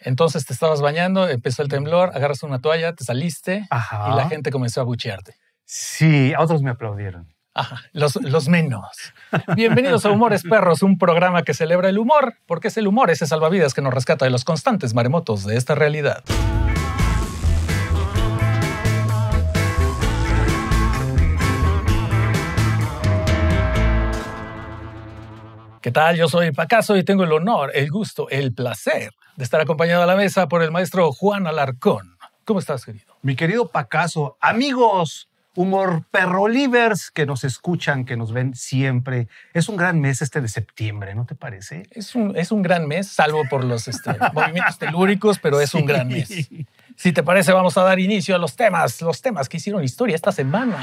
Entonces te estabas bañando, empezó el temblor, agarras una toalla, te saliste y la gente comenzó a buchearte. Sí, otros me aplaudieron. los, los menos. Bienvenidos a Humores Perros, un programa que celebra el humor, porque es el humor ese salvavidas que nos rescata de los constantes maremotos de esta realidad. ¿Qué tal? Yo soy Pacaso y tengo el honor, el gusto, el placer de estar acompañado a la mesa por el maestro Juan Alarcón. ¿Cómo estás, querido? Mi querido Pacaso, amigos, humor perrolivers que nos escuchan, que nos ven siempre. Es un gran mes este de septiembre, ¿no te parece? Es un, es un gran mes, salvo por los este, movimientos telúricos, pero es un gran mes. Si te parece, vamos a dar inicio a los temas, los temas que hicieron historia esta semana.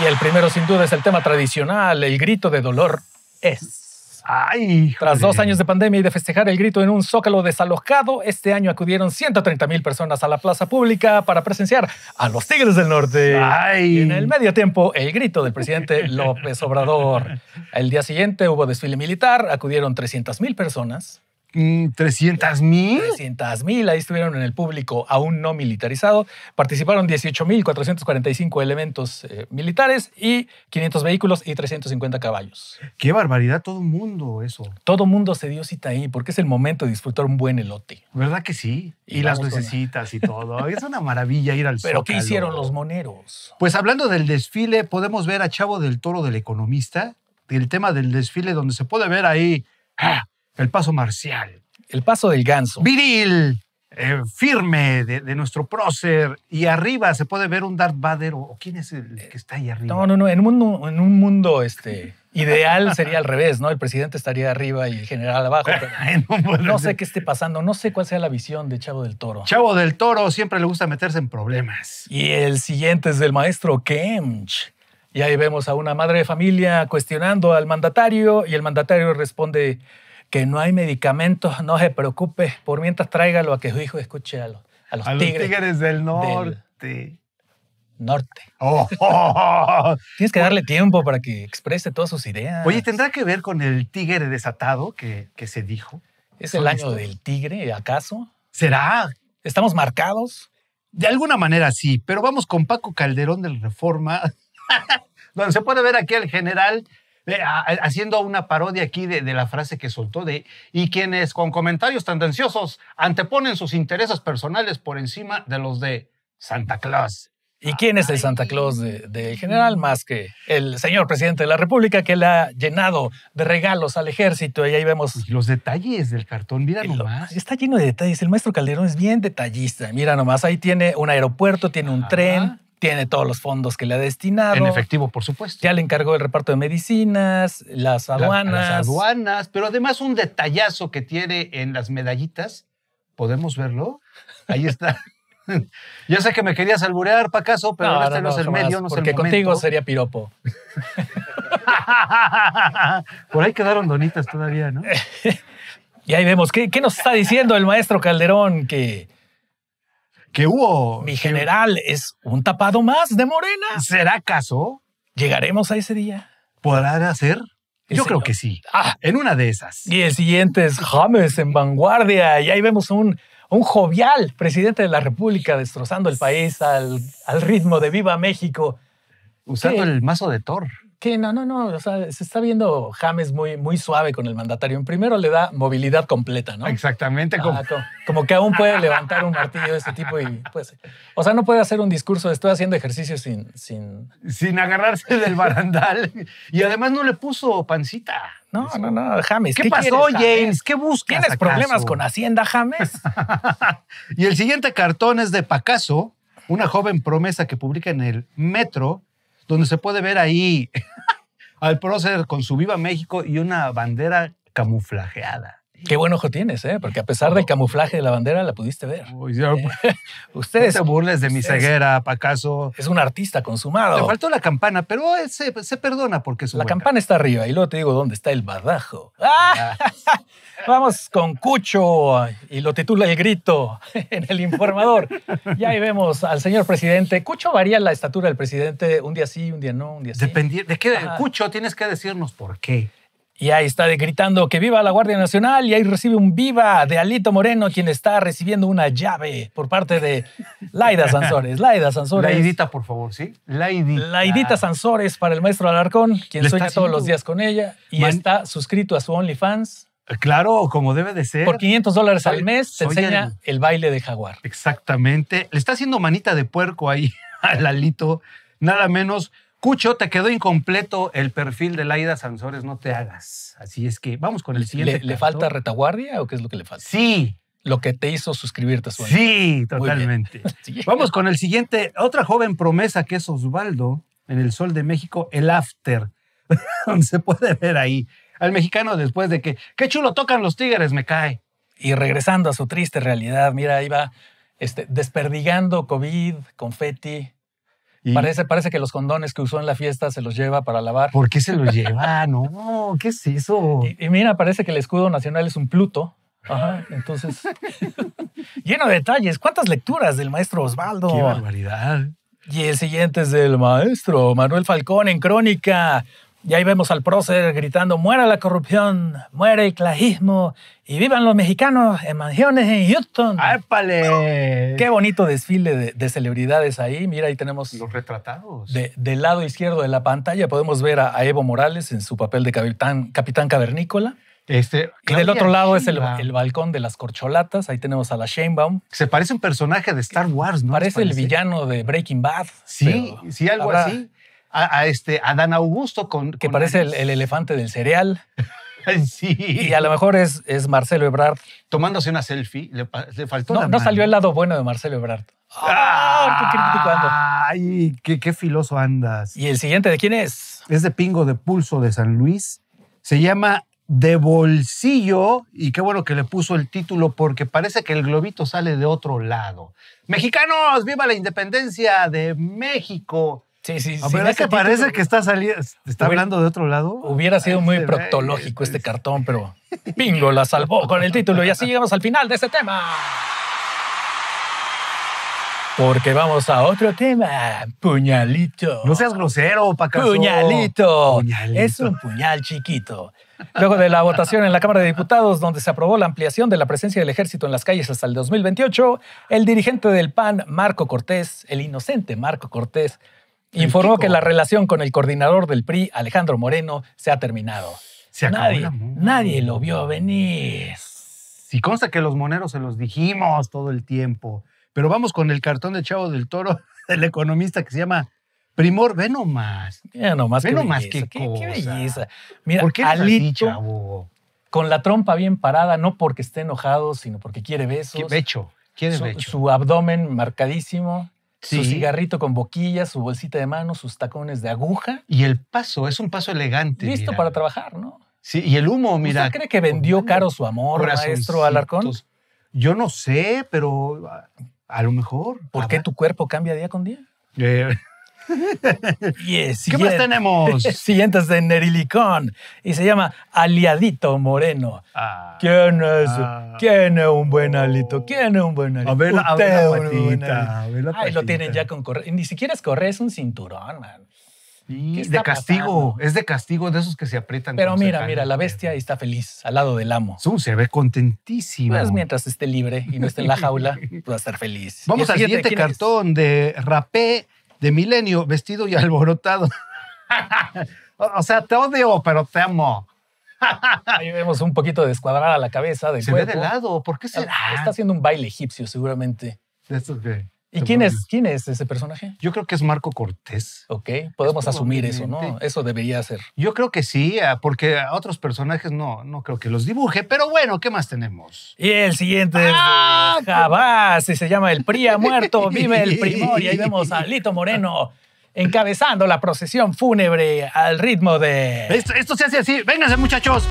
Y el primero, sin duda, es el tema tradicional, el grito de dolor. Es. Ay, Tras dos años de pandemia y de festejar el grito en un zócalo desalojado, este año acudieron 130 mil personas a la plaza pública para presenciar a los Tigres del Norte. Ay. en el medio tiempo, el grito del presidente López Obrador. El día siguiente hubo desfile militar, acudieron 300 mil personas. 300 mm, mil. 300 mil, ahí estuvieron en el público aún no militarizado. Participaron 18.445 elementos eh, militares y 500 vehículos y 350 caballos. Qué barbaridad, todo mundo eso. Todo mundo se dio cita ahí porque es el momento de disfrutar un buen elote. ¿Verdad que sí? Y, las necesitas y todo. es una maravilla ir al Pero ¿qué hicieron los moneros? Pues hablando del desfile, podemos ver a Chavo del Toro del Economista, El tema del desfile donde se puede ver ahí... ¡ah! El paso marcial. El paso del ganso. Viril, eh, firme de, nuestro prócer. Y arriba se puede ver un Darth Vader. ¿O quién es el que está ahí arriba? No, no, no. En un mundo, en un mundo este, ideal sería al revés, ¿no? El presidente estaría arriba y el general abajo. no, sé qué esté pasando. No sé cuál sea la visión de Chavo del Toro. Chavo del Toro siempre le gusta meterse en problemas. Y el siguiente es del maestro Kemch. Y ahí vemos a una madre de familia cuestionando al mandatario y el mandatario responde, que no hay medicamentos, no se preocupe, por mientras tráigalo a que su hijo escuche a los, a a tigres. Los tigres del norte. norte. Oh. Tienes que darle tiempo para que exprese todas sus ideas. Oye, ¿tendrá que ver con el tigre desatado que, se dijo? ¿Es el año del tigre, acaso? ¿Será? ¿Estamos marcados? De alguna manera sí, pero vamos con Paco Calderón del Reforma, donde se puede ver aquí al general haciendo una parodia aquí de, la frase que soltó de, y quienes con comentarios tendenciosos anteponen sus intereses personales por encima de los de Santa Claus. ¿Y quién es el Santa Claus del de general más que el señor presidente de la República que le ha llenado de regalos al ejército? Y ahí vemos... Pues, los detalles del cartón, mira nomás. Está lleno de detalles. El maestro Calderón es bien detallista. Mira nomás, ahí tiene un aeropuerto, tiene un tren, tiene todos los fondos que le ha destinado. En efectivo, por supuesto. Ya le encargó el reparto de medicinas, las aduanas. las aduanas, pero además un detallazo que tiene en las medallitas. ¿Podemos verlo? Ahí está. Yo sé que me querías alburear, Pacaso, pero no, ahora este no, el medio, no Porque el contigo sería piropo. por ahí quedaron donitas todavía, ¿no? y ahí vemos, ¿qué, qué nos está diciendo el maestro Calderón? Que ¿Qué hubo. Mi general es un tapado más de Morena. ¿Será caso? ¿Llegaremos a ese día? ¿Podrá hacer? Yo creo que sí. Ah, en una de esas. Y el siguiente es James en vanguardia. Y ahí vemos un, un jovial presidente de la República destrozando el país al, al ritmo de Viva México. Usando el mazo de Thor que no, no, no, o sea, se está viendo James muy, muy suave con el mandatario. En primero le da movilidad completa, ¿no? Exactamente. Ah, como... como... que aún puede levantar un martillo de este tipo y pues, o sea, no puede hacer un discurso, estoy haciendo ejercicio sin... Sin, sin agarrarse del barandal. y además no le puso pancita. No, no, no, James. ¿Qué, pasó, James? ¿Qué buscas? ¿Tienes problemas con Hacienda, James? y el siguiente cartón es de Pacaso, una joven promesa que publica en el Metro, donde se puede ver ahí al prócer con su Viva México y una bandera camuflajeada. Qué buen ojo tienes, ¿eh? Porque a pesar del oh. camuflaje de la bandera, la pudiste ver. Eh, ustedes. No te burles de mi ceguera, Pacaso. Es un artista consumado. Te faltó la campana, pero se, se perdona porque es La campana está arriba y luego te digo dónde está el badajo. Ah. Vamos con Cucho y lo titula El Grito en el informador. Y ahí vemos al señor presidente. Cucho varía la estatura del presidente un día sí, un día no, un día sí. Depende. ¿De qué? Cucho, tienes que decirnos por qué. Y ahí está gritando que viva la Guardia Nacional y ahí recibe un viva de Alito Moreno, quien está recibiendo una llave por parte de Laida Sansores. Laida Sansores. Laidita, por favor, ¿sí? Laidita. Laidita Sansores para el maestro Alarcón, quien sueña todos los días con ella y está suscrito a su OnlyFans. Eh, claro, como debe de ser. Por 500 dólares al mes se enseña el... el baile de jaguar. Exactamente. Le está haciendo manita de puerco ahí al Alito, nada menos Cucho, te quedó incompleto el perfil de Laida Sansores, no te hagas. Así es que vamos con el siguiente. ¿Le, falta retaguardia o qué es lo que le falta? Sí. Lo que te hizo suscribirte a su Sí, totalmente. Vamos con el siguiente. Otra joven promesa que es Osvaldo en el Sol de México, el After, donde se puede ver ahí al mexicano después de que, qué chulo tocan los tigres, me cae. Y regresando a su triste realidad, mira, iba este, desperdigando COVID, confeti, parece, que los condones que usó en la fiesta se los lleva para lavar. ¿Por qué se los lleva? No, ¿qué es eso? Y, y mira, parece que el escudo nacional es un Pluto. Ajá, entonces. lleno de detalles. ¿Cuántas lecturas del maestro Osvaldo? Qué barbaridad. Y el siguiente es del maestro Manuel Falcón en Crónica. Y ahí vemos al prócer gritando, muera la corrupción, muere el clajismo y vivan los mexicanos en mansiones en Houston. ¡Épale! Qué bonito desfile de, celebridades ahí. Mira, ahí tenemos... Los retratados. del lado izquierdo de la pantalla podemos ver a, Evo Morales en su papel de capitán, capitán cavernícola. Este, y del otro lado es el, balcón de las corcholatas. Ahí tenemos a la Shanebaum. Se parece un personaje de Star Wars, ¿no? Parece, el villano de Breaking Bad. Sí, sí, algo así a, este, Dan Augusto con... Que parece el, elefante del cereal. Sí. Y a lo mejor es, es Marcelo Ebrard. Tomándose una selfie, le, faltó. No, no salió el lado bueno de Marcelo Ebrard. Ah, ah, ¡Ay! Qué, qué filoso andas. ¿Y el siguiente de quién es? Es de Pingo de Pulso de San Luis. Se llama De Bolsillo. Y qué bueno que le puso el título porque parece que el globito sale de otro lado. Mexicanos, viva la independencia de México. Sí, sí, sí. ¿Verdad que parece que está saliendo, está hablando de otro lado. Hubiera sido muy proctológico este cartón, pero Pingo la salvó con el título. Y así llegamos al final de este tema. Porque vamos a otro tema. Puñalito. No seas grosero, Pacaso. Puñalito. puñalito. Es un puñal chiquito. Luego de la votación en la Cámara de Diputados, donde se aprobó la ampliación de la presencia del ejército en las calles hasta el 2028, el dirigente del PAN, Marco Cortés, el inocente Marco Cortés, Informó que la relación con el coordinador del PRI, Alejandro Moreno, se ha terminado. Se acabó nadie, nadie lo vio venir. Si consta que los moneros se los dijimos todo el tiempo. Pero vamos con el cartón de Chavo del Toro, el economista que se llama Primor, ve nomás. qué belleza, qué, belleza. Mira, Alito, con la trompa bien parada, no porque esté enojado, sino porque quiere besos. Qué becho. Quiere Su abdomen marcadísimo. Su cigarrito con boquilla, su bolsita de mano, sus tacones de aguja. Y el paso, es un paso elegante. Listo para trabajar, ¿no? Sí, y el humo, mira. ¿Usted cree que vendió caro su amor, maestro Alarcón? Yo no sé, pero a, a lo mejor. ¿Por qué tu cuerpo cambia día con día? Eh, ¿Qué más tenemos? es de Nerilicón y se llama Aliadito Moreno. Ah. ¿Quién es? Ah. ¿Quién es un buen alito? ¿Quién es un buen alito? A ver, a ver la patita. A lo tienen ya con Ni siquiera es correr, es un cinturón, man. de castigo, es de castigo de esos que se aprietan. Pero mira, mira, la bestia está feliz al lado del amo. se ve contentísima. Pues mientras esté libre y no esté en la jaula, puede estar feliz. Vamos al siguiente, cartón de Rapé de milenio, vestido y alborotado. o sea, te odio, pero te amo. Ahí vemos un poquito descuadrada la cabeza. Del se ve de lado. ¿Por qué se? Está ah. haciendo un baile egipcio, seguramente. ¿Y quién es, quién es ese personaje? Yo creo que es Marco Cortés. Ok, podemos asumir eso, ¿no? Eso debería ser. Yo creo que sí, ah, porque a otros personajes no, no creo que los dibuje, pero bueno, ¿qué más tenemos? Y el siguiente es ah, Jabás, y se llama El Pría muerto, vive el primor, y ahí vemos a Lito Moreno encabezando la procesión fúnebre al ritmo de... Esto, se hace así, vénganse muchachos.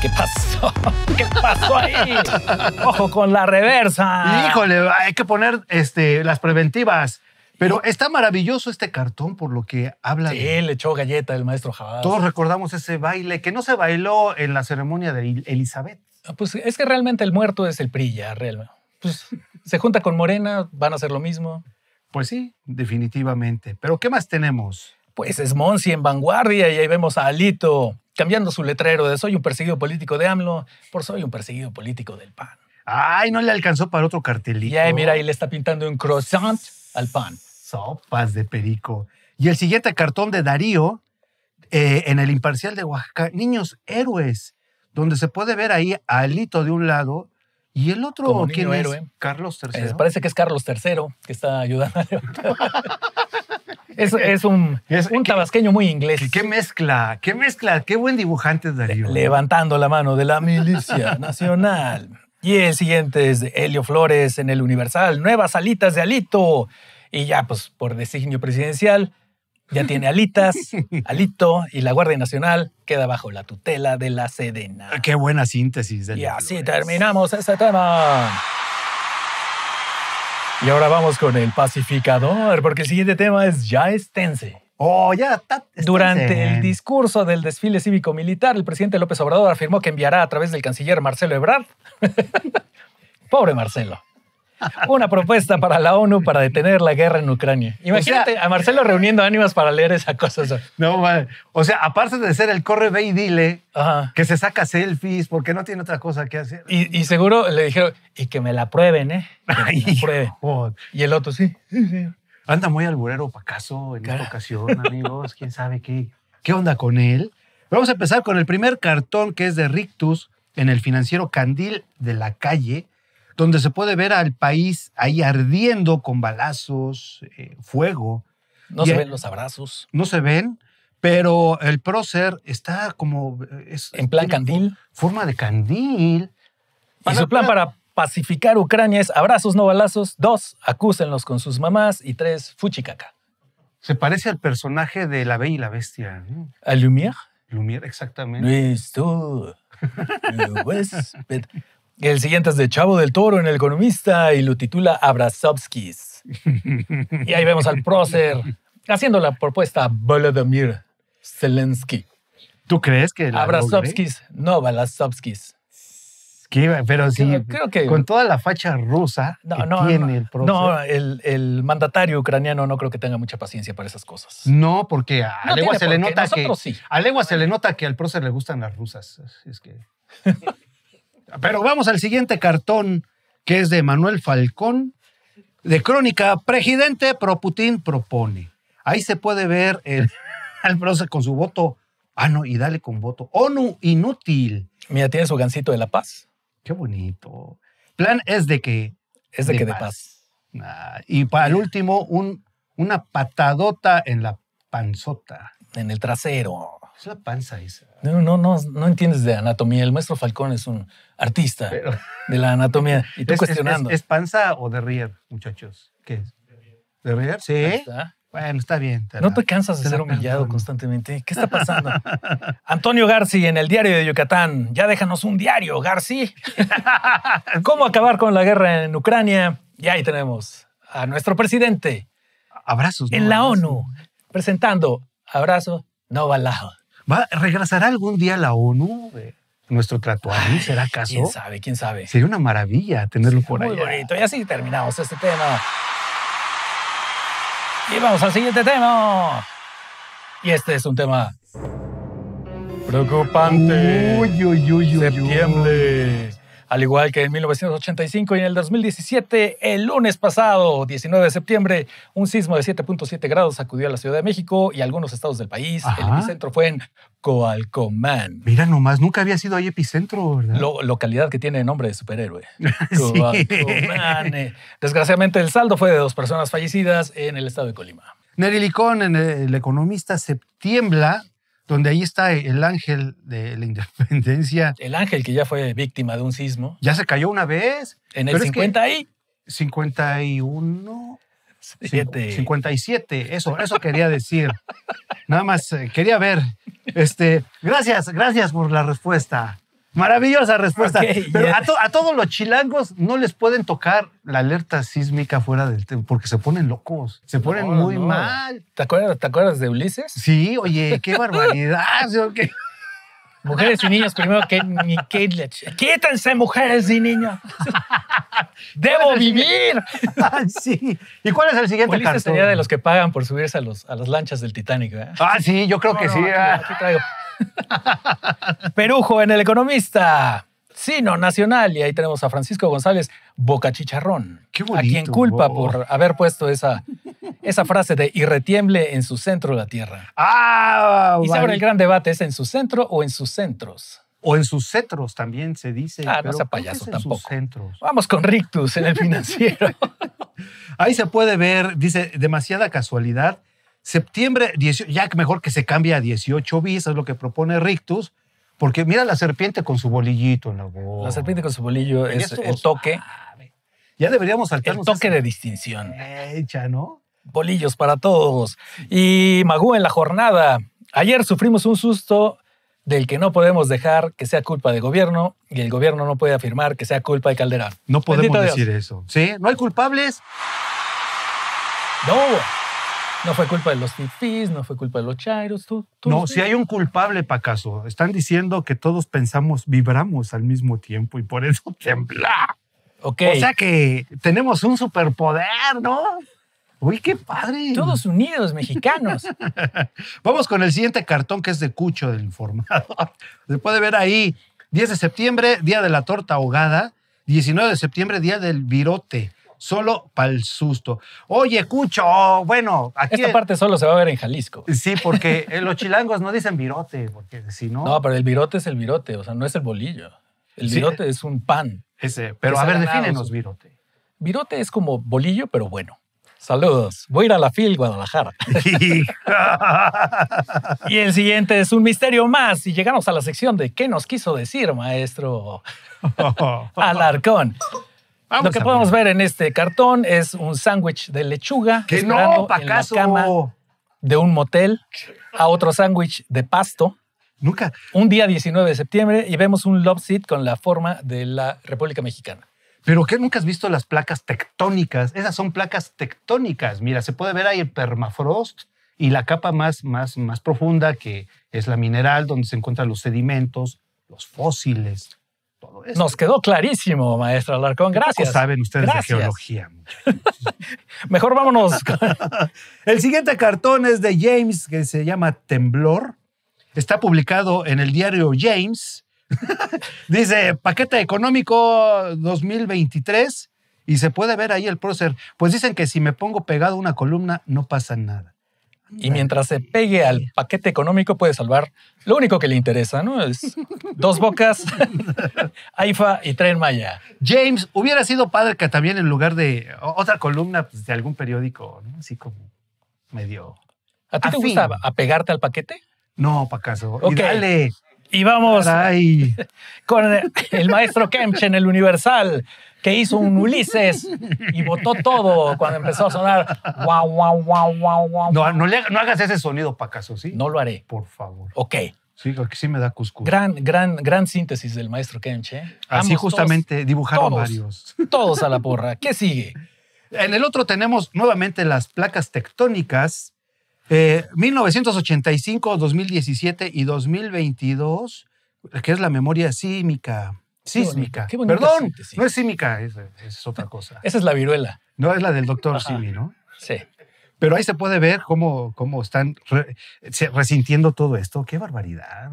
¿Qué pasó? ¿Qué pasó ahí? Ojo con la reversa. Híjole, hay que poner este, las preventivas. Pero está maravilloso este cartón por lo que habla. Sí, le echó galleta el maestro Jabás. Todos recordamos ese baile que no se bailó en la ceremonia de Elizabeth. Ah, pues es que realmente el muerto es el prilla. ya, realmente. Pues se junta con Morena, van a hacer lo mismo. Pues sí, definitivamente. Pero ¿qué más tenemos? pues es Monsi en vanguardia y ahí vemos a Alito cambiando su letrero de soy un perseguido político de AMLO por soy un perseguido político del PAN. Ay, no le alcanzó para otro cartelito. Ya, mira, ahí le está pintando un croissant al PAN. Sopas de perico. Y el siguiente cartón de Darío eh, en el imparcial de Oaxaca, Niños Héroes, donde se puede ver ahí a Alito de un lado y el otro, ¿quién es? Héroe. Carlos III. Eh, parece que es Carlos III que está ayudando a Eh, es, un, es, un tabasqueño muy inglés. ¿Qué, mezcla? ¿Qué mezcla? Qué buen dibujante es Darío. levantando la mano de la milicia nacional. Y el siguiente es de Helio Flores en el Universal. Nuevas alitas de Alito. Y ya, pues, por designio presidencial, ya tiene alitas, Alito y la Guardia Nacional queda bajo la tutela de la Sedena. Ah, qué buena síntesis. Darío. y así terminamos este tema. Y ahora vamos con el pacificador, porque el siguiente tema es ya estense. Oh, ya Durante el discurso del desfile cívico-militar, el presidente López Obrador afirmó que enviará a través del canciller Marcelo Ebrard. Pobre Marcelo una propuesta para la ONU para detener la guerra en Ucrania. Imagínate a Marcelo reuniendo ánimas para leer esa cosa. No, o sea, aparte de ser el corre, y dile que se saca selfies porque no tiene otra cosa que hacer. Y, seguro le dijeron, y que me la prueben, ¿eh? Y el otro, sí, Anda muy alburero, pacaso, en esta ocasión, amigos. ¿Quién sabe qué, qué onda con él? Vamos a empezar con el primer cartón que es de Rictus en el financiero Candil de la calle, donde se puede ver al país ahí ardiendo con balazos, eh, fuego. No se ven los abrazos. No se ven, pero el prócer está como... Eh, es, en plan candil. Forma de candil. Y su plan para pacificar Ucrania es abrazos, no balazos. Dos, acúsenlos con sus mamás. Y tres, fuchicaca. Se parece al personaje de La Bella y la Bestia. ¿A Lumière? exactamente. Listo. El siguiente es de Chavo del Toro en El Economista y lo titula Abrazovskis. y ahí vemos al prócer haciendo la propuesta a Volodymyr Zelensky. ¿Tú crees que Abrazovskis? No, Balazovskis. Pero sí, creo que, con toda la facha rusa que tiene el prócer. No, el, mandatario ucraniano no creo que tenga mucha paciencia para esas cosas. No, porque a Legua se, le nota que a Legua se le nota que al prócer le gustan las rusas. Es que Pero vamos al siguiente cartón, que es de Manuel Falcón, de Crónica. Presidente pro Putin propone. Ahí se puede ver el, el con su voto. Ah, no, y dale con voto. ONU inútil. Mira, tiene su gancito de la paz. Qué bonito. Plan es de que. Es de, que de paz. Ah, y para el último, un, una patadota en la panzota. En el trasero. Es la panza esa. No, no, no, no entiendes de anatomía. El maestro Falcón es un artista de la anatomía. Y tú cuestionando. Es, panza o de rier, muchachos? ¿Qué es? ¿De rier? Sí. Bueno, está bien. no te cansas de ser humillado constantemente. ¿Qué está pasando? Antonio Garci en el diario de Yucatán. Ya déjanos un diario, Garci. ¿Cómo acabar con la guerra en Ucrania? Y ahí tenemos a nuestro presidente. Abrazos. en la ONU, presentando abrazo, no ¿Va, ¿Regresará algún día la ONU? Eh, nuestro nuestro mí? ¿será caso ¿Quién sabe? ¿Quién sabe? Sería una maravilla tenerlo por ahí. Muy bonito. Y así terminamos este tema. Y vamos al siguiente tema. Y este es un tema preocupante. Uy, uy, uy, uy Septiembre. Al igual que en 1985 y en el 2017, el lunes pasado, 19 de septiembre, un sismo de 7.7 grados sacudió a la Ciudad de México y algunos estados del país. El epicentro fue en Coalcomán. Mira nomás, nunca había sido ahí epicentro, ¿verdad? localidad que tiene nombre de superhéroe. Eh. Desgraciadamente, el saldo fue de dos personas fallecidas en el estado de Colima. Neri Licón, en El Economista, se donde ahí está el ángel de la independencia. El ángel que ya fue víctima de un sismo. Ya se cayó una vez. En el 50 51... 57, eso, eso quería decir. Nada más eh, quería ver. Este, gracias, gracias por la respuesta. Maravillosa respuesta. Pero a, todos los chilangos no les pueden tocar la alerta sísmica fuera del tema porque se ponen locos, se ponen muy mal. ¿Te acuerdas, de Ulises? Sí, oye, qué barbaridad. Mujeres y niños primero que ni Quítense, mujeres y niños. ¡Debo vivir! ah, sí. ¿Y cuál es el siguiente Ulises tenía de los que pagan por subirse a, los, a las lanchas del Titanic. Ah, sí, yo creo que sí. Ah. traigo. Perujo en El Economista. Sino Nacional. Y ahí tenemos a Francisco González Bocachicharrón Chicharrón. Qué a quien culpa por haber puesto esa, esa frase de irretiemble en su centro de la tierra. Ah, y sobre el gran debate: ¿es en su centro o en sus centros? O en sus cetros también se dice. Ah, pero no payaso tampoco. Vamos con Rictus en el financiero. Ahí se puede ver, dice, demasiada casualidad Septiembre ya mejor que se cambie a 18 bis, es lo que propone Rictus, porque mira la serpiente con su bolillito en la serpiente con su bolillo es el toque. Ya deberíamos saltarnos. El toque de distinción. Hecha, ¿no? Bolillos para todos. Y Magú en la jornada. Ayer sufrimos un susto del que no podemos dejar que sea culpa del gobierno y el gobierno no puede afirmar que sea culpa de Calderón. No podemos decir eso. Sí, no hay culpables. No. No fue culpa de los fifís, no fue culpa de los chairos. Tú, no, si hay un culpable, Pacaso. Están diciendo que todos pensamos, vibramos al mismo tiempo y por eso temblá. Ok. O sea que tenemos un superpoder, ¿no? Uy, qué padre. Todos unidos, mexicanos. Vamos con el siguiente cartón que es de Cucho, del informador. Se puede ver ahí, 10 de septiembre, día de la torta ahogada. 19 de septiembre, día del virote solo para el susto. Oye, Cucho, bueno, aquí. Esta e parte solo se va a ver en Jalisco. Sí, porque eh, los chilangos no dicen virote, porque si no. No, pero el virote es el virote, o sea, no es el bolillo. El virote es un pan. Ese, pero a ver, defínenos virote. Virote es como bolillo, pero bueno. Saludos. Voy a ir a la FIL Guadalajara. y el siguiente es un misterio más. Y llegamos a la sección de ¿Qué nos quiso decir, maestro Alarcón? Ah, lo que podemos ver en este cartón es un sándwich de lechuga. Que no, en la cama de un motel a otro sándwich de pasto. Nunca. Un día 19 de septiembre y vemos un love con la forma de la República Mexicana. Pero qué? nunca has visto las placas tectónicas. Esas son placas tectónicas. Mira, se puede ver ahí el permafrost y la capa más, más, más profunda que es la mineral donde se encuentran los sedimentos, los fósiles, nos quedó clarísimo, maestro Alarcón. Gracias. saben ustedes de geología. Mejor vámonos. el siguiente cartón es de James, que se llama Temblor. Está publicado en el diario James. Dice, paquete económico 2023 y se puede ver ahí el prócer. Pues dicen que si me pongo pegado a una columna no pasa nada. Y mientras se pegue al paquete económico, puede salvar lo único que le interesa, ¿no? Es dos bocas, AIFA y Tren Maya. James, hubiera sido padre que también en lugar de otra columna pues, de algún periódico, ¿no? Así como medio. ¿A ti te gusta apegarte al paquete? No, para caso. Y dale. Y vamos con el maestro Kemch en el Universal que hizo un Ulises y botó todo cuando empezó a sonar. No, hagas ese sonido, Pacaso, ¿sí? No lo haré. Por favor. Ok. Sí, porque sí me da cuscús. Gran, gran, gran síntesis del maestro Kenche. ¿eh? Así justamente dibujaron varios. Todos a la porra. ¿Qué sigue? En el otro tenemos nuevamente las placas tectónicas. 1985, eh, 2017 y 2022, que es la memoria sísmica sísmica. Perdón, no es sísmica, es, otra cosa. Esa es la viruela. No, es la del doctor Simi, ¿no? Sí. Pero ahí se puede ver cómo, están resintiendo todo esto. ¡Qué barbaridad!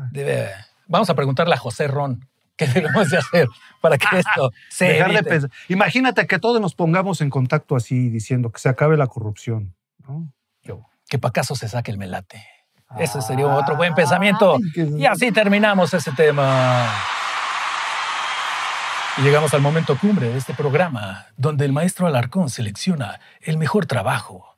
vamos a preguntarle a José Ron qué debemos de hacer para que esto se Imagínate que todos nos pongamos en contacto así, diciendo que se acabe la corrupción. ¿no? Yo. Que para acaso se saque el melate. Ese sería otro buen pensamiento. y así terminamos ese tema. Y llegamos al momento cumbre de este programa, donde el maestro Alarcón selecciona el mejor trabajo.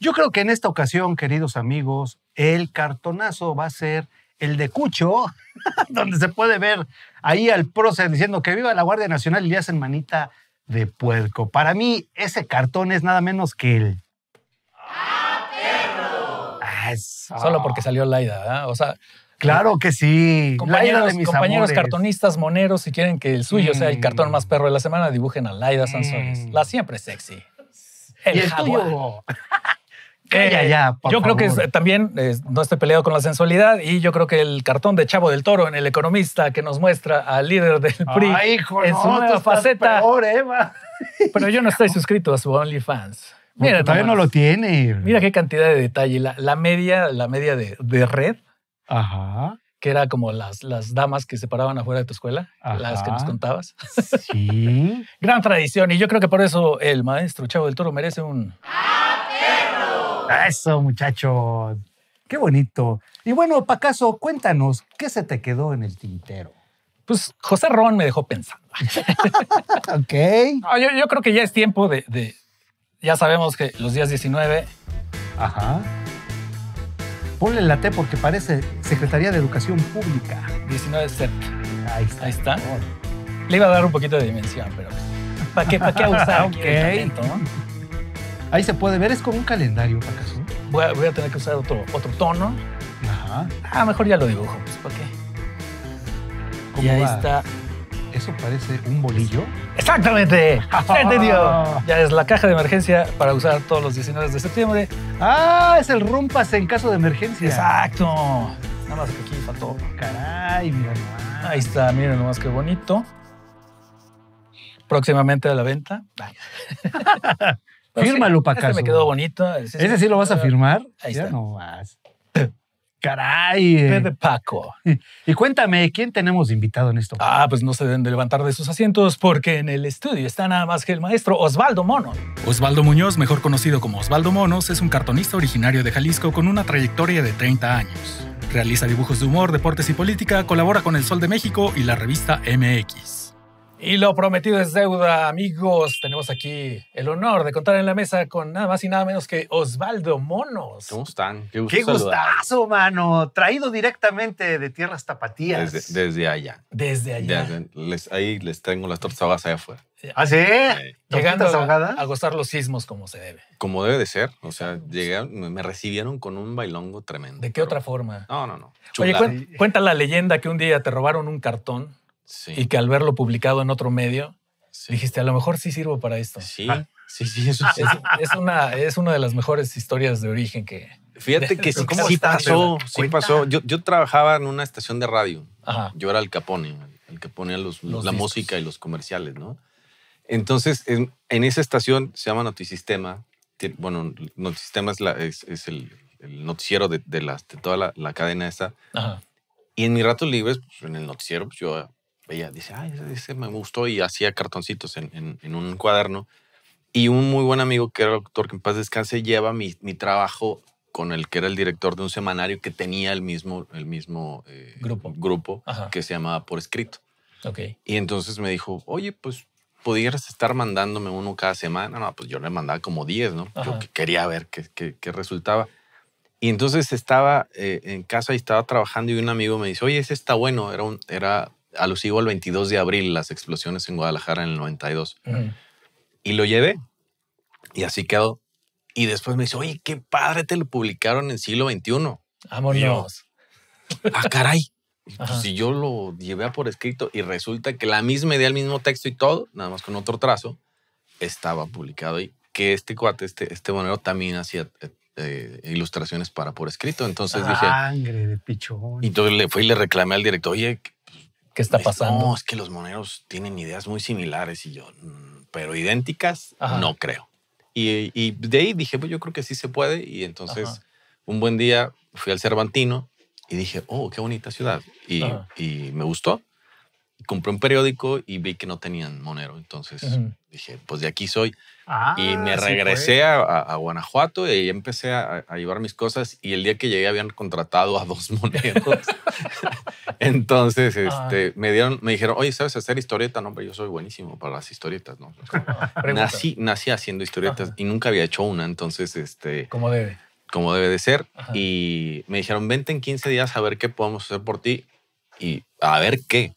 Yo creo que en esta ocasión, queridos amigos, el cartonazo va a ser el de Cucho, donde se puede ver ahí al prócer diciendo que viva la Guardia Nacional y le hacen manita de puerco. Para mí, ese cartón es nada menos que el. ¡Ah, perro! ¡Ah, Solo porque salió Laida, ¿verdad? ¿ah? O sea, Claro que sí. Compañeros, de mis compañeros cartonistas, moneros, si quieren que el suyo sea el cartón mm. más perro de la semana, dibujen a Laida Sansones. Mm. La siempre sexy. El, ¿Y el tuyo? ya, ya, yo creo que también no esté peleado con la sensualidad y yo creo que el cartón de Chavo del Toro en El Economista que nos muestra al líder del PRI en su faceta. Pero yo no estoy suscrito a su OnlyFans. Mira, todavía no lo tiene. Mira qué cantidad de detalle. La, media, la media de red Ajá. Que era como las, damas que se paraban afuera de tu escuela, las que nos contabas. Sí. Gran tradición. Y yo creo que por eso el maestro Chavo del Toro merece un. ¡Ah, Eso, muchacho. Qué bonito. Y bueno, Pacaso, cuéntanos, ¿qué se te quedó en el tintero? Pues José Ron me dejó pensando. ok. yo, creo que ya es tiempo de, de. Ya sabemos que los días 19. Ajá Ponle la T porque parece Secretaría de Educación Pública. 19 CEP. Ahí está. Ahí está. Le iba a dar un poquito de dimensión, pero ¿para qué, para qué usar Ahí se puede ver, es como un calendario, ¿acaso? Voy a, voy a tener que usar otro, otro tono. Ajá. Ah, mejor ya lo dibujo, pues, ¿para qué? y ahí está eso parece un bolillo. Exactamente. entendió! Ya es la caja de emergencia para usar todos los 19 de septiembre. Ah, es el rumpas en caso de emergencia. Exacto. Nada más que aquí todo. Caray, mira Ahí está, miren nomás qué bonito. Próximamente a la venta. Fírmalo, para me quedó bonito. ¿Ese sí, lo vas a ah, firmar? Ahí está. no más. Caray. de Paco. Y cuéntame, ¿quién tenemos invitado en esto? Ah, pues no se deben de levantar de sus asientos porque en el estudio está nada más que el maestro Osvaldo Monos. Osvaldo Muñoz, mejor conocido como Osvaldo Monos, es un cartonista originario de Jalisco con una trayectoria de 30 años. Realiza dibujos de humor, deportes y política, colabora con El Sol de México y la revista MX. Y lo prometido es deuda, amigos. Tenemos aquí el honor de contar en la mesa con nada más y nada menos que Osvaldo Monos. ¿Cómo están? Qué, gustazo, mano. Traído directamente de tierras tapatías. Desde, allá. Desde allá. ahí les tengo las tortas ahogadas allá afuera. ¿Ah, sí? Llegando a, gozar los sismos como se debe. Como debe de ser. O sea, llegué, me recibieron con un bailongo tremendo. ¿De qué otra forma? No, no, no. Oye, cuenta la leyenda que un día te robaron un cartón y que al verlo publicado en otro medio, dijiste, a lo mejor sí sirvo para esto. Sí, sí, sí, Es, una, de las mejores historias de origen que... Fíjate que sí, pasó, Yo, trabajaba en una estación de radio. Yo era el capone, el que ponía la música y los comerciales, ¿no? Entonces, en, en esa estación se llama Notisistema. Bueno, Notisistema es, es, el, noticiero de, las, de toda la, cadena esa. Y en mis ratos libres, pues, en el noticiero, pues, yo ella dice, ay, ese, me gustó y hacía cartoncitos en, en, un cuaderno. Y un muy buen amigo que era el doctor, que en paz descanse, lleva mi, mi, trabajo con el que era el director de un semanario que tenía el mismo, el mismo eh, grupo, grupo que se llamaba Por Escrito. Okay. Y entonces me dijo, oye, pues pudieras estar mandándome uno cada semana. No, pues yo le mandaba como 10, ¿no? Yo quería ver qué, qué, resultaba. Y entonces estaba eh, en casa y estaba trabajando y un amigo me dice, oye, ese está bueno. Era, un, era alusivo al 22 de abril, las explosiones en Guadalajara en el 92. Y lo llevé y así quedó. Y después me dice, oye, qué padre te lo publicaron en siglo XXI. amor Dios ah, caray. Pues si yo lo llevé a por escrito y resulta que la misma idea, el mismo texto y todo, nada más con otro trazo, estaba publicado y que este cuate, este, este monero también hacía eh, eh, ilustraciones para por escrito. Entonces dije. Sangre de pichón. Y entonces le fui y le reclamé al director, oye, qué está pasando. No, es que los moneros tienen ideas muy similares y yo, mm, pero idénticas, no creo. Y, y, de ahí dije, pues yo creo que sí se puede. Y entonces un buen día fui al Cervantino y dije, oh, qué bonita ciudad. Y, y me gustó compré un periódico y vi que no tenían Monero. Entonces dije, pues de aquí soy. y me ah, regresé a, a, Guanajuato y empecé a, llevar mis cosas. Y el día que llegué habían contratado a dos moneros. Entonces este, ah. me, dieron, me dijeron, oye, ¿sabes hacer historieta? No, pero yo soy buenísimo para las historietas. ¿no? nací, haciendo historietas y nunca había hecho una. Entonces, este, ¿cómo debe? Como debe de ser. Y me dijeron, vente en 15 días a ver qué podemos hacer por ti y a ver qué.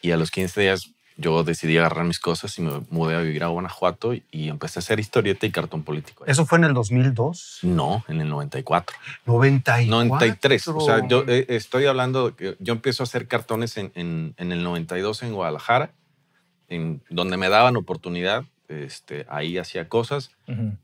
Y a los 15 días yo decidí agarrar mis cosas y me mudé a vivir a Guanajuato y empecé a hacer historieta y cartón político. ¿Eso fue en el 2002? No, en el 94. 94. 93. O sea, yo eh, estoy hablando, yo empiezo a hacer cartones en, en, el 92 en Guadalajara, en donde me daban oportunidad. Este, ahí hacía cosas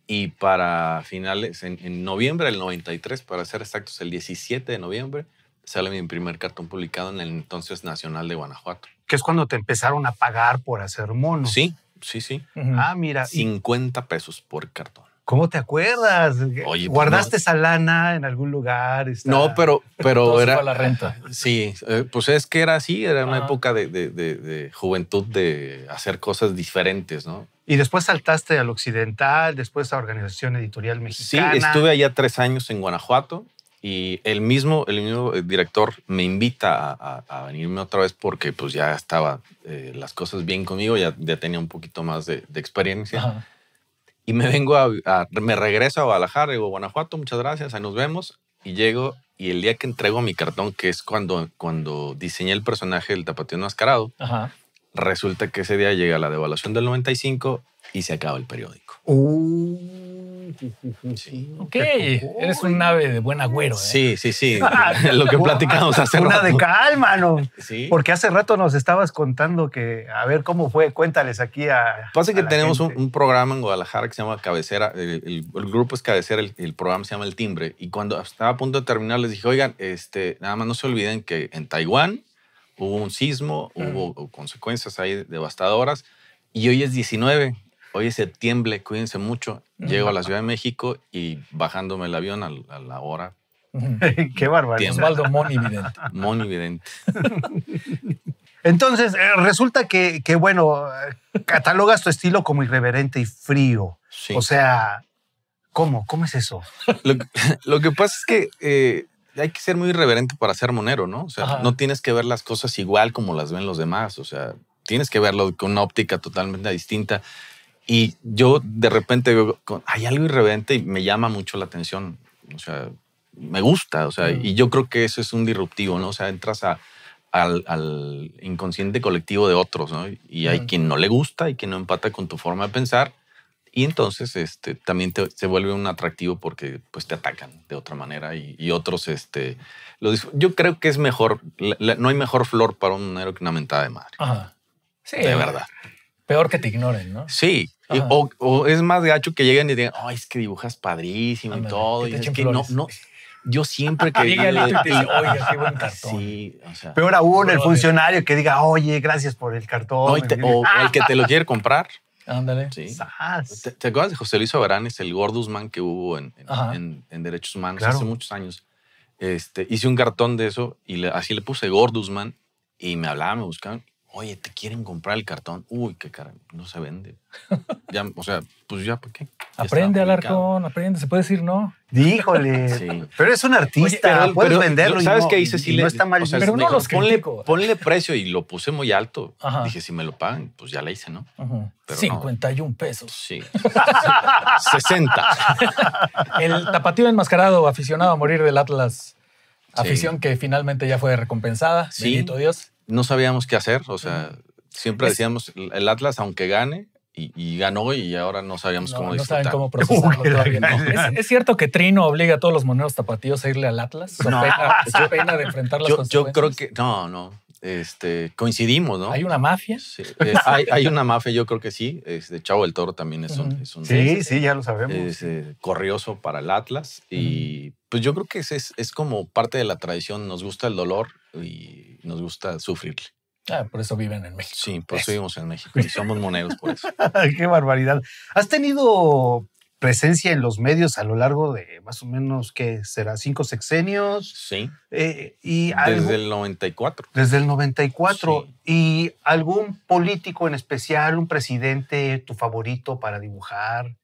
y para finales, en, noviembre del 93, para ser exactos, el 17 de noviembre, sale mi primer cartón publicado en el entonces Nacional de Guanajuato. Que es cuando te empezaron a pagar por hacer monos. Sí, sí, sí. Ah, mira. 50 pesos por cartón. ¿Cómo te acuerdas? Pues, ¿Guardaste esa lana en algún lugar? No, pero, pero era. la renta. Sí, eh, pues es que era así, era una época de, juventud de hacer cosas diferentes, ¿no? Y después saltaste al Occidental, después a Organización Editorial Mexicana. Sí, estuve allá tres años en Guanajuato y el mismo, el mismo eh, director me invita a, venirme otra vez porque pues ya estaba eh, las cosas bien conmigo, ya, ya, tenía un poquito más de, experiencia. Y me vengo a, me regreso a Guadalajara, o Guanajuato, muchas gracias, ahí nos vemos. Y llego y el día que entrego mi cartón, que es cuando, cuando diseñé el personaje del tapatío enmascarado, resulta que ese día llega la devaluación del 95 y se acaba el periódico. Uh ok, eres un ave de buen agüero. ¿eh? Sí, sí, sí. Ah, Lo que platicamos hace Una de calma, ¿no? Sí. Porque hace rato nos estabas contando que, a ver cómo fue, cuéntales aquí a. Pasa que tenemos un, programa en Guadalajara que se llama Cabecera, el, grupo es Cabecera, el, programa se llama El Timbre. Y cuando estaba a punto de terminar, les dije, oigan, este, nada más no se olviden que en Taiwán hubo un sismo, hubo consecuencias ahí devastadoras y hoy es 19 hoy es septiembre, cuídense mucho. Llego a la Ciudad de México y bajándome el avión a, la hora. Qué barbaridad. Osvaldo Monividente. Monividente. Entonces, eh, resulta que, bueno, catalogas tu estilo como irreverente y frío. Sí. O sea, ¿cómo? ¿Cómo es eso? lo, que pasa es que eh, hay que ser muy irreverente para ser monero, ¿no? O sea, no tienes que ver las cosas igual como las ven los demás. O sea, tienes que verlo con una óptica totalmente distinta. Y yo de repente hay algo irreverente y me llama mucho la atención. O sea, me gusta. O sea, y yo creo que eso es un disruptivo, ¿no? O sea, entras al, inconsciente colectivo de otros, ¿no? Y hay quien no le gusta y quien no empata con tu forma de pensar. Y entonces este, también te, se vuelve un atractivo porque pues, te atacan de otra manera y, otros. Este, lo yo creo que es mejor, no hay mejor flor para un negro que una mentada de madre. Ajá. Sí. De verdad. Peor que te ignoren, ¿no? Sí, o, es más gacho que lleguen y digan, ¡Ay, es que dibujas padrísimo y todo. y es que no, no, yo siempre que llega el y oye, qué buen cartón. Sí, Peor aún, el funcionario que diga, oye, gracias por el cartón. o el que te lo quiere comprar. Ándale. Sí. ¿Te, acuerdas de José Luis es el Gordusman que hubo en, en, Derechos Humanos hace muchos años? Este, hice un cartón de eso y así le puse Gordusman y me hablaba me buscaban Oye, te quieren comprar el cartón. Uy, qué cara, no se vende. ya, o sea, pues ya, ¿para qué? aprende al arcón, aprende, se puede decir no. Díjole. Sí. Pero es un artista, puedes venderlo. ¿Sabes qué hice? Si no está mal. pero no los ponle, ponle, precio y lo puse muy alto. Dije, si me lo pagan, pues ya la hice, ¿no? 51 pesos. Sí. 60. El tapatío enmascarado, aficionado a morir del Atlas. Afición que finalmente ya fue recompensada. Sí. Bendito Dios no sabíamos qué hacer, o sea, siempre decíamos el Atlas, aunque gane, y, y, ganó y ahora no sabíamos cómo cómo no saben cómo procesarlo todavía. ¿Es, cierto que Trino obliga a todos los moneros tapatíos a irle al Atlas? no. pena, de enfrentar las yo, yo creo que no, no este, coincidimos, ¿no? ¿Hay una mafia? Sí, hay, una mafia, yo creo que sí. Este, Chavo del Toro también es un... sí, este, sí, ya lo sabemos. Es eh, corrioso para el Atlas y pues yo creo que es, es, como parte de la tradición. Nos gusta el dolor y nos gusta sufrirle. Ah, por eso viven en México. Sí, por eso vivimos en México y somos moneros por eso. Qué barbaridad. ¿Has tenido presencia en los medios a lo largo de más o menos, ¿qué será? Cinco sexenios. Sí. Eh, y desde el 94. Desde el 94. ¿Y algún político en especial, un presidente, tu favorito para dibujar?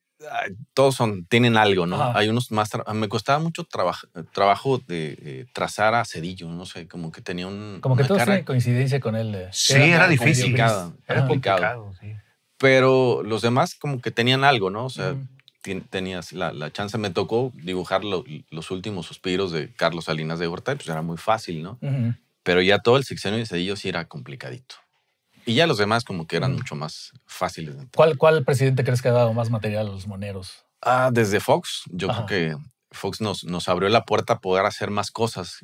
Todos son, tienen algo, ¿no? Hay unos más. Me costaba mucho trabajo de eh, trazar a Cedillo, no sé, como que tenía un. Como que todo coincidencia con él. Eh. Sí, era, difícil. era complicado. Pero los demás, como que tenían algo, ¿no? O sea, tenías la, chance. Me tocó dibujar los últimos suspiros de Carlos Salinas de Gortari, pues era muy fácil, ¿no? Pero ya todo el sexenio de Cedillo sí era complicadito. Y ya los demás como que eran mucho más fáciles. ¿Cuál, ¿Cuál presidente crees que ha dado más material a los moneros? Ah, desde Fox, yo creo que Fox nos, nos abrió la puerta a poder hacer más cosas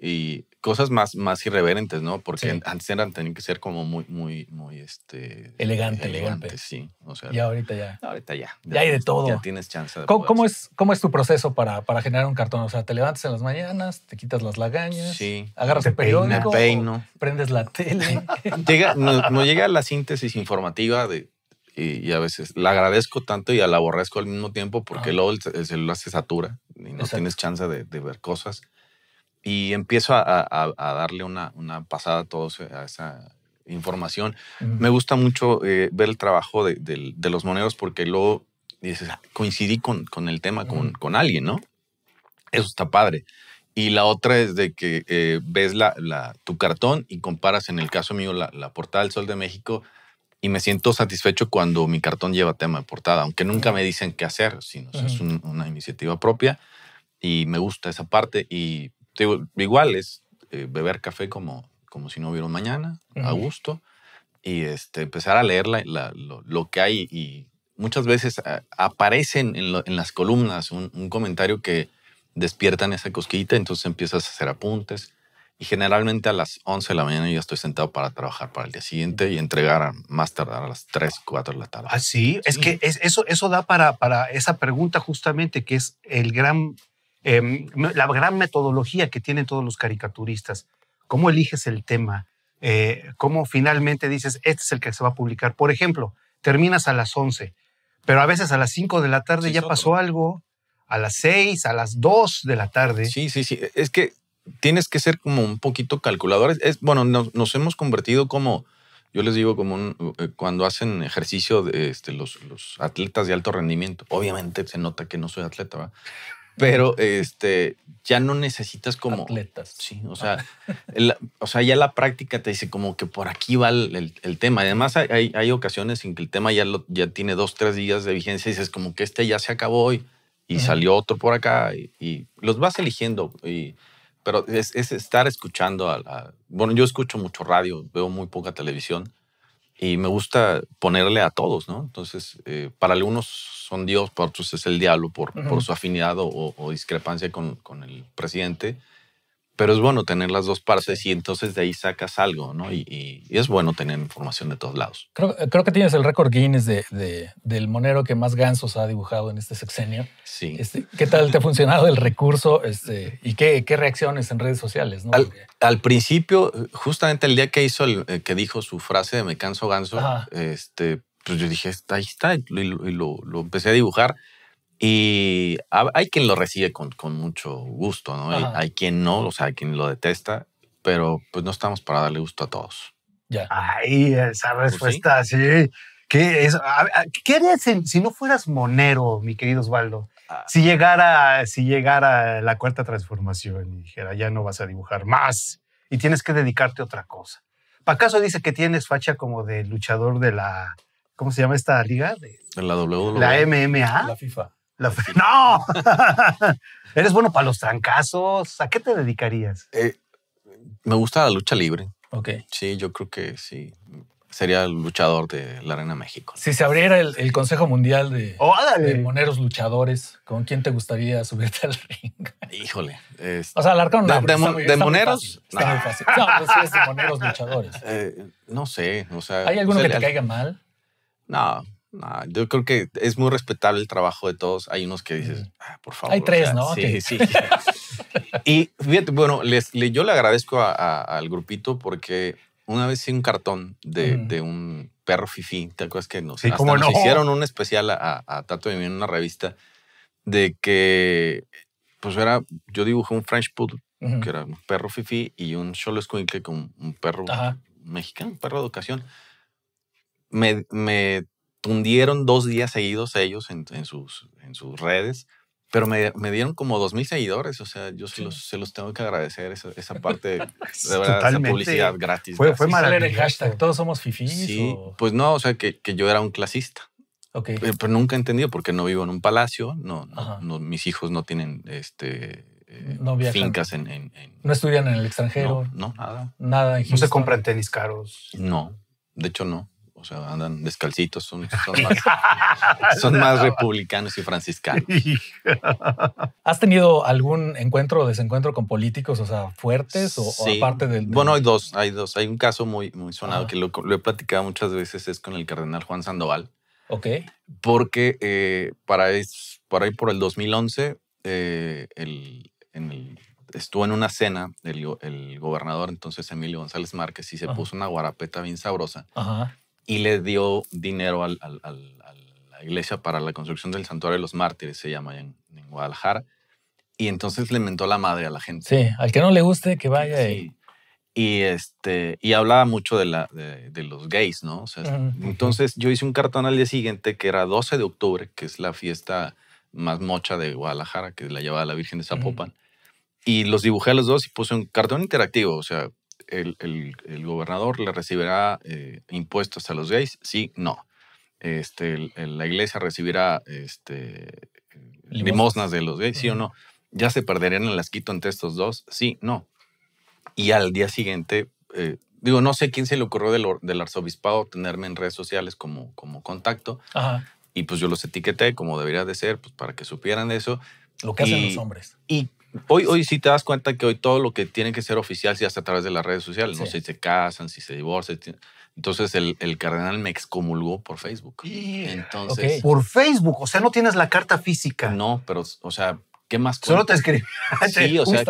y cosas más, más irreverentes, ¿no? Porque antes eran, tenían que ser como muy, muy, muy, este... Elegante, elegante, sí. O ahorita ya. Ahorita ya. Ya, hay de todo. Ya tienes chance. ¿Cómo, es, ¿Cómo es tu proceso para, para generar un cartón? O sea, te levantas en las mañanas, te quitas las lagañas, agarras el periódico, peino. prendes la tele. llega, no, llega la síntesis informativa de y, a veces la agradezco tanto y la aborrezco al mismo tiempo porque ah. luego el, el, celular se satura no tienes chance de, ver cosas. Y empiezo a, darle una, una, pasada a todos a esa información. Me gusta mucho eh, ver el trabajo de, los moneros porque luego dices, ah, coincidí con, con el tema, con, alguien, ¿no? Eso está padre. Y la otra es de que eh, ves la, la, tu cartón y comparas, en el caso mío, la, la portada del Sol de México y me siento satisfecho cuando mi cartón lleva tema de portada, aunque nunca me dicen qué hacer, sino que es una iniciativa propia y me gusta esa parte y igual es eh, beber café como, como si no hubiera mañana, a gusto, y este, empezar a leer la, lo, que hay y muchas veces eh, aparecen en, las columnas un, comentario que despiertan esa cosquillita, entonces empiezas a hacer apuntes y generalmente a las 11 de la mañana ya estoy sentado para trabajar para el día siguiente y entregar a más tardar a las 3, 4 de la tarde. Ah, sí, es que eso, eso da para, para esa pregunta justamente que es el gran, em, la gran metodología que tienen todos los caricaturistas. ¿Cómo eliges el tema? Eh, ¿Cómo finalmente dices, este es el que se va a publicar? Por ejemplo, terminas a las 11, pero a veces a las 5 de la tarde ya pasó algo, a las 6, a las 2 de la tarde. Sí, sí, sí. Es que tienes que ser como un poquito calculadores. Es, bueno, nos, hemos convertido como, yo les digo, como eh, cuando hacen ejercicio de, este, los, atletas de alto rendimiento. Obviamente se nota que no soy atleta, ¿verdad? Pero este, ya no necesitas como... Atletas. Sí, o sea, o sea, ya la práctica te dice como que por aquí va el, tema. Además, hay, hay, ocasiones en que el tema ya, ya tiene dos, tres días de vigencia y dices como que este ya se acabó y, y salió otro por acá y, y los vas eligiendo y pero es, estar escuchando. A, la... bueno, yo escucho mucho radio, veo muy poca televisión y me gusta ponerle a todos, ¿no? Entonces, eh, para algunos son Dios, para otros es el diablo por, su afinidad o, discrepancia con, el presidente pero es bueno tener las dos partes y entonces de ahí sacas algo, ¿no? Y, es bueno tener información de todos lados. Creo, eh, que tienes el récord Guinness de, del monero que más gansos ha dibujado en este sexenio. Sí. Este, ¿Qué tal te ha funcionado el recurso este, y qué, qué reacciones en redes sociales? Al, principio, justamente el día que hizo, el, eh, que dijo su frase de me canso ganso, este, pues yo dije, ahí está, y lo empecé a dibujar. Y hay quien lo recibe con, con mucho gusto, ¿no? Hay, quien no, o sea, hay quien lo detesta, pero pues no estamos para darle gusto a todos. Ya. Ay, esa pues respuesta, sí. ¿Qué, es? ¿Qué harías si no fueras monero, mi querido Osvaldo? Ah. Si llegara, si llegara la cuarta transformación y dijera, ya no vas a dibujar más y tienes que dedicarte a otra cosa. Pacaso dice que tienes facha como de luchador de la, ¿cómo se llama esta liga? De, la WWE. La MMA. La FIFA. ¡No! Eres bueno para los trancazos. ¿A qué te dedicarías? Eh, me gusta la lucha libre. Ok. Sí, yo creo que sí. Sería el luchador de la Arena México. Si se abriera el, Consejo Mundial oh, de, Moneros Luchadores, ¿con quién te gustaría subirte al ring? Híjole. o sea, De, no, Moneros. no. Está muy fácil. No, Moneros Luchadores. Eh, no sé. ¿Hay alguno que te caiga mal? No, Ah, yo creo que es muy respetable el trabajo de todos. Hay unos que dices, ah, por favor. Hay tres, ¿no? Sí, sí. y bueno, les, yo le agradezco al grupito porque una vez hice un cartón de, un perro fifí. ¿Te acuerdas que nos, sé hasta nos hicieron un especial a, a Tato y en una revista de que, pues era, yo dibujé un French Poodle, que era un perro fifí, y un solo Squinkle, con un, un perro mexicano, un perro de educación. Me, me tundieron dos días seguidos ellos en, en sus, en sus redes, pero me, me dieron como dos mil seguidores, o sea, yo se, los, se, los, tengo que agradecer esa, esa parte, de verdad, publicidad gratis. Fue, fue maravilloso. hashtag, todos somos fifís. Sí, pues no, o sea, que, que yo era un clasista. Eh, pero, nunca he entendido porque no vivo en un palacio, no, mis hijos no tienen este, eh, fincas en, No estudian en el extranjero. No, nada. Nada. En no se compran tenis caros. No, de hecho no o sea, andan descalcitos, son, más, republicanos y franciscanos. ¿Has tenido algún encuentro o desencuentro con políticos, o sea, fuertes o, aparte del, Bueno, hay dos, hay dos. Hay un caso muy, muy sonado que lo, he platicado muchas veces, es con el cardenal Juan Sandoval. Ok. Porque eh, para, es, para ahí por el 2011, eh, el, estuvo en una cena el, gobernador entonces Emilio González Márquez y se puso una guarapeta bien sabrosa. Ajá y le dio dinero a la iglesia para la construcción del santuario de los mártires, se llama en, Guadalajara. Y entonces le mentó la madre a la gente. Sí, al que no le guste que vaya sí. y... este, y hablaba mucho de, la, de, los gays, ¿no? O sea, Entonces yo hice un cartón al día siguiente que era 12 de octubre, que es la fiesta más mocha de Guadalajara, que la llevaba la Virgen de Zapopan. Y los dibujé a los dos y puse un cartón interactivo, o sea, el, gobernador le recibirá eh, impuestos a los gays, sí, no. Este, la iglesia recibirá este, limosnas. de los gays, sí o no. ¿Ya se perderían el asquito entre estos dos? Sí, no. Y al día siguiente, eh, digo, no sé quién se le ocurrió del, arzobispado tenerme en redes sociales como, como contacto. Y pues yo los etiqueté como debería de ser, pues para que supieran eso. Lo que hacen los hombres. Y Hoy, hoy sí te das cuenta que hoy todo lo que tiene que ser oficial se hace a través de las redes sociales. No sé si se casan, si se divorcian. Entonces el, cardenal me excomulgó por Facebook. Entonces, Por Facebook, o sea, no tienes la carta física. No, pero, o sea, ¿qué más? Solo te escribí. Sí, o sea,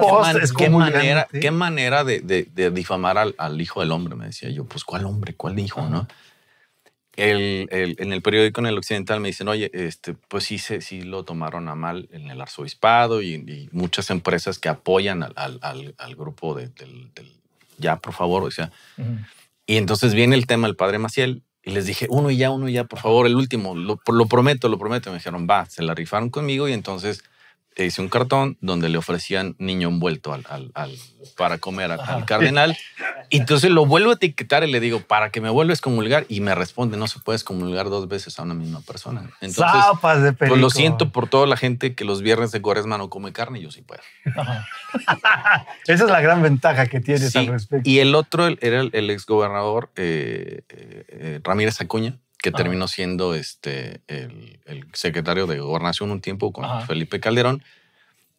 qué, manera, qué manera de, difamar al, hijo del hombre, me decía yo. Pues, ¿cuál hombre? ¿Cuál hijo? ¿No? el, en el periódico en el Occidental me dicen, oye, este, pues sí, sí lo tomaron a mal en el arzobispado y, muchas empresas que apoyan al, grupo del, ya, por favor, o sea. Y entonces viene el tema del padre Maciel y les dije, uno y ya, uno y ya, por favor, el último, lo, lo prometo, lo prometo. Me dijeron, va, se la rifaron conmigo y entonces hice un cartón donde le ofrecían niño envuelto al, para comer al, cardenal. Y entonces lo vuelvo a etiquetar y le digo, para que me vuelves a comulgar. Y me responde, no se puede comulgar dos veces a una misma persona. Entonces, pues, lo siento por toda la gente que los viernes de cuaresma no come carne, yo sí puedo. Esa es la gran ventaja que tienes al respecto. Y el otro era el, ex gobernador eh, eh, eh, Ramírez Acuña, que terminó siendo este, el, secretario de Gobernación un tiempo con Felipe Calderón.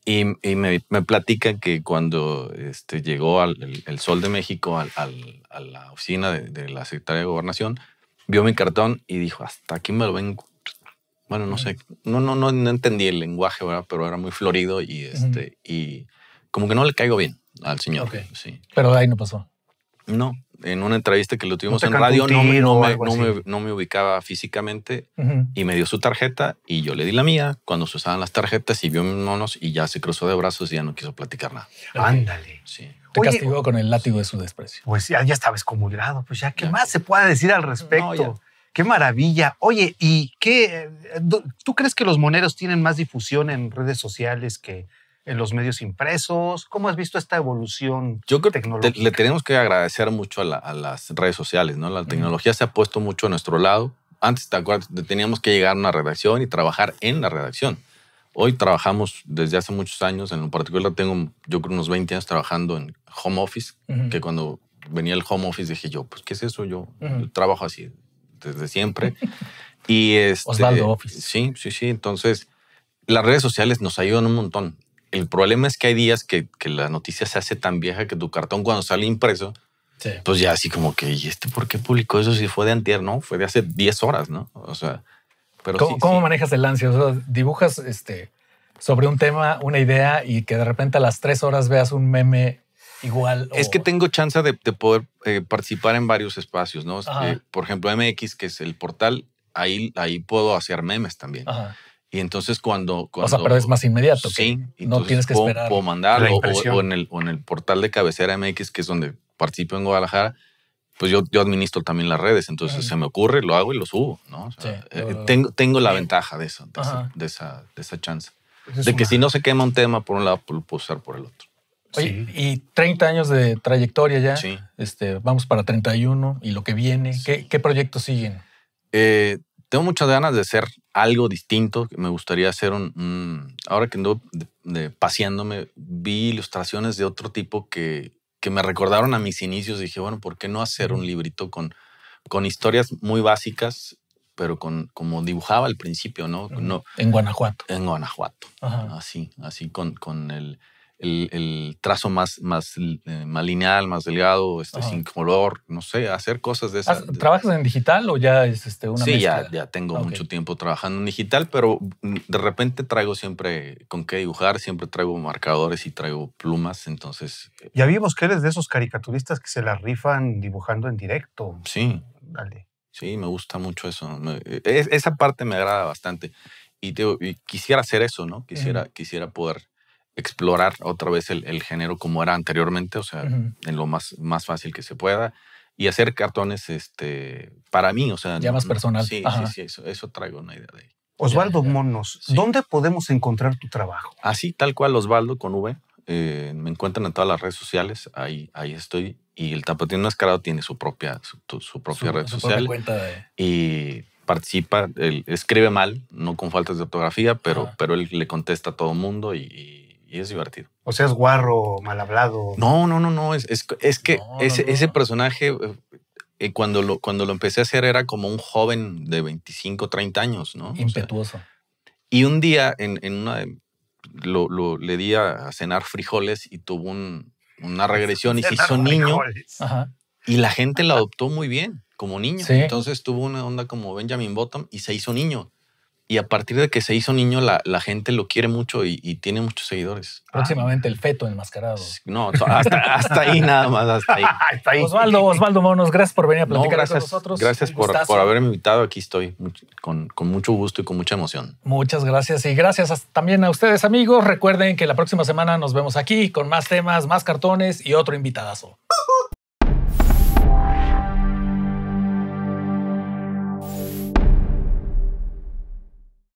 Y, me, me, platica que cuando este, llegó al, el, Sol de México al, a la oficina de, la secretaria de Gobernación, vio mi cartón y dijo, hasta aquí me lo vengo. Bueno, no sé, no, no, no, entendí el lenguaje, Pero era muy florido y, este, y como que no le caigo bien al señor. Sí. Pero ahí no pasó. No, en una entrevista que lo tuvimos en radio, no me, no, me, ubicaba físicamente y me dio su tarjeta y yo le di la mía cuando se usaban las tarjetas y vio mis monos y ya se cruzó de brazos y ya no quiso platicar nada. Ándale. Te castigó con el látigo de su desprecio. Pues ya, ya estaba excomulgado, pues ya, ¿qué más se puede decir al respecto? Qué maravilla. Oye, ¿y qué? Eh, ¿Tú crees que los moneros tienen más difusión en redes sociales que, en los medios impresos? ¿Cómo has visto esta evolución Yo creo Que le tenemos que agradecer mucho a, las redes sociales, ¿no? La tecnología se ha puesto mucho a nuestro lado. Antes, Teníamos que llegar a una redacción y trabajar en la redacción. Hoy trabajamos desde hace muchos años, en lo particular tengo yo creo unos 20 años trabajando en home office, que cuando venía el home office dije yo, pues ¿qué es eso? Yo, trabajo así desde siempre. y este, Office. Sí, sí, sí. Entonces, las redes sociales nos ayudan un montón el problema es que hay días que, la noticia se hace tan vieja que tu cartón cuando sale impreso, pues ya así como que, ¿y este por qué publicó eso si fue de antier? No, fue de hace 10 horas, ¿no? O sea, pero ¿Cómo, manejas el ansia? O sea, dibujas este, sobre un tema, una idea y que de repente a las 3 horas veas un meme igual. Es que tengo chance de, poder eh, participar en varios espacios, ¿no? Eh, por ejemplo, MX, que es el portal, ahí, ahí puedo hacer memes también. Ajá y entonces cuando, cuando, O sea, pero es más inmediato. Sí. No tienes que esperar. Puedo mandarlo o, en el, o en el portal de cabecera MX, que es donde participo en Guadalajara, pues yo, yo administro también las redes. Entonces se me ocurre, lo hago y lo subo, ¿no? Eh, tengo, tengo la ventaja de eso, de, esa, de, esa, chance. Pues de que si no se quema un tema por un lado, pues lo puedo usar por el otro. Oye, y 30 años de trayectoria ya. Sí. Este, vamos para 31 y lo que viene. ¿Qué, ¿Qué, proyectos siguen? Eh, tengo muchas ganas de hacer algo distinto. Me gustaría hacer un. ahora que ando paseándome, vi ilustraciones de otro tipo que, que me recordaron a mis inicios. Dije, bueno, ¿por qué no hacer un librito con, con historias muy básicas, pero con como dibujaba al principio, ¿no? en Guanajuato. En Guanajuato. Así, así con, con el el, trazo más, más, eh, más, lineal, más delgado, este, sin color, no sé, hacer cosas de esas. ¿Trabajas en digital o ya es este, una Sí, Ya, ya tengo ah, mucho tiempo trabajando en digital, pero de repente traigo siempre con qué dibujar, siempre traigo marcadores y traigo plumas, entonces... Eh ya vimos que eres de esos caricaturistas que se la rifan dibujando en directo. Sí. Dale. Sí, me gusta mucho eso. Eh, esa parte me agrada bastante. Y, quisiera hacer eso, ¿no? Quisiera, quisiera poder explorar otra vez el, género como era anteriormente, o sea, en lo más, más fácil que se pueda. Y hacer cartones, este, para mí, o sea. Ya más personal. sí, sí, sí, eso, traigo una idea de ahí. Osvaldo Monos, ¿dónde podemos encontrar tu trabajo? Así, tal cual, Osvaldo con V. Eh, me encuentran en todas las redes sociales, ahí, ahí estoy. Y el Tapatío Nascarado tiene su propia, su, propia red social. Y participa, escribe mal, no con faltas de ortografía, pero, pero él le contesta a todo el mundo y y es divertido. O sea, es guarro, mal hablado. No, no, no, no. Es, es, que ese, personaje, eh, eh, cuando, lo, cuando lo empecé a hacer, era como un joven de 25, 30 años, ¿no? Impetuoso. y un día en, una lo, le di a, cenar frijoles y tuvo una regresión y se hizo niño. Y la gente lo adoptó muy bien como niño. Entonces tuvo una onda como Benjamin Bottom y se hizo niño y a partir de que se hizo niño, la, gente lo quiere mucho y, tiene muchos seguidores. Ah. Próximamente el feto enmascarado. No, hasta, ahí nada más, ahí. Osvaldo, Osvaldo Monos, gracias por venir a platicar con nosotros. Gracias por, haberme invitado. Aquí estoy con, con, mucho gusto y con mucha emoción. Muchas gracias y gracias también a ustedes, amigos. Recuerden que la próxima semana nos vemos aquí con más temas, más cartones y otro invitadazo.